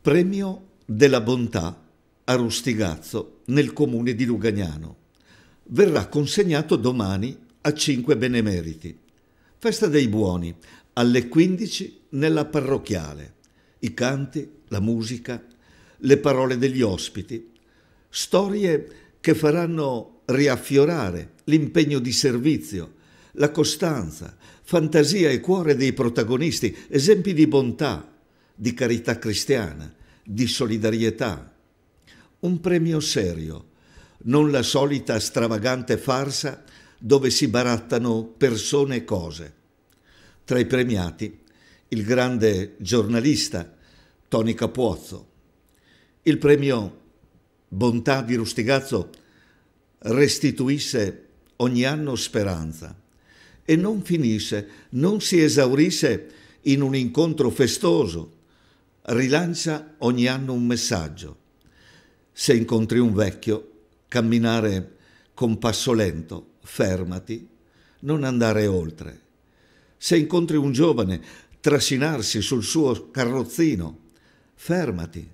Premio della bontà a Rustigazzo nel comune di Lugagnano. Verrà consegnato domani a cinque benemeriti. Festa dei buoni alle 15 nella parrocchiale. I canti, la musica, le parole degli ospiti. Storie che faranno riaffiorare l'impegno di servizio, la costanza, fantasia e cuore dei protagonisti, esempi di bontà, di carità cristiana, di solidarietà. Un premio serio, non la solita stravagante farsa dove si barattano persone e cose. Tra i premiati il grande giornalista Tony Capuozzo, il premio Bontà di Rustigazzo restituisce ogni anno speranza e non finisce, non si esaurisce in un incontro festoso rilancia ogni anno un messaggio. Se incontri un vecchio, camminare con passo lento, fermati, non andare oltre. Se incontri un giovane, trascinarsi sul suo carrozzino, fermati.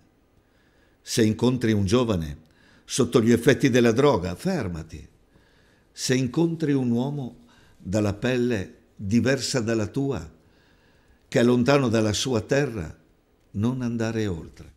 Se incontri un giovane sotto gli effetti della droga, fermati. Se incontri un uomo dalla pelle diversa dalla tua, che è lontano dalla sua terra, non andare oltre.